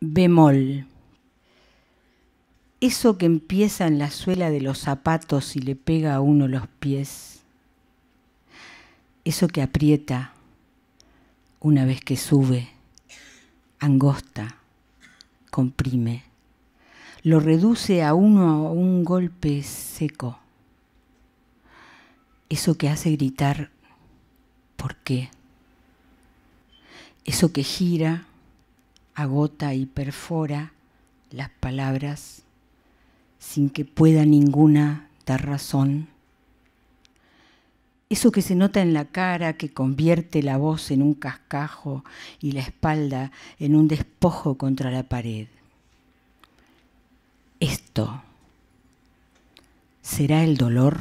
bemol. Eso que empieza en la suela de los zapatos y le pega a uno los pies. Eso que aprieta una vez que sube, angosta, comprime. Lo reduce a uno a un golpe seco. Eso que hace gritar, ¿por qué? Eso que gira agota y perfora las palabras sin que pueda ninguna dar razón. Eso que se nota en la cara, que convierte la voz en un cascajo y la espalda en un despojo contra la pared. Esto será el dolor.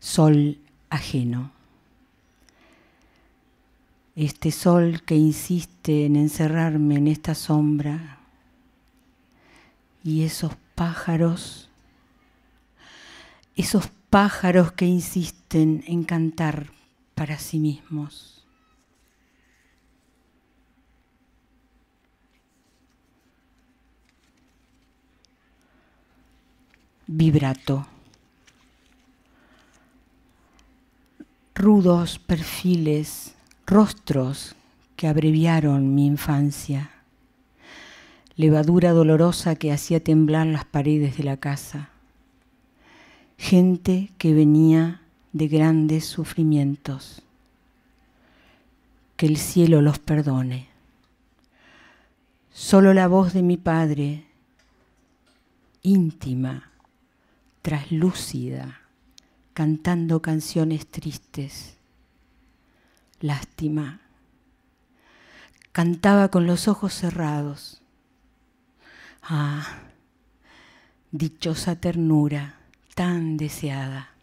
Sol ajeno este sol que insiste en encerrarme en esta sombra y esos pájaros, esos pájaros que insisten en cantar para sí mismos. Vibrato. Rudos perfiles rostros que abreviaron mi infancia, levadura dolorosa que hacía temblar las paredes de la casa, gente que venía de grandes sufrimientos. Que el cielo los perdone. Solo la voz de mi Padre, íntima, traslúcida, cantando canciones tristes, lástima. Cantaba con los ojos cerrados. Ah, dichosa ternura tan deseada.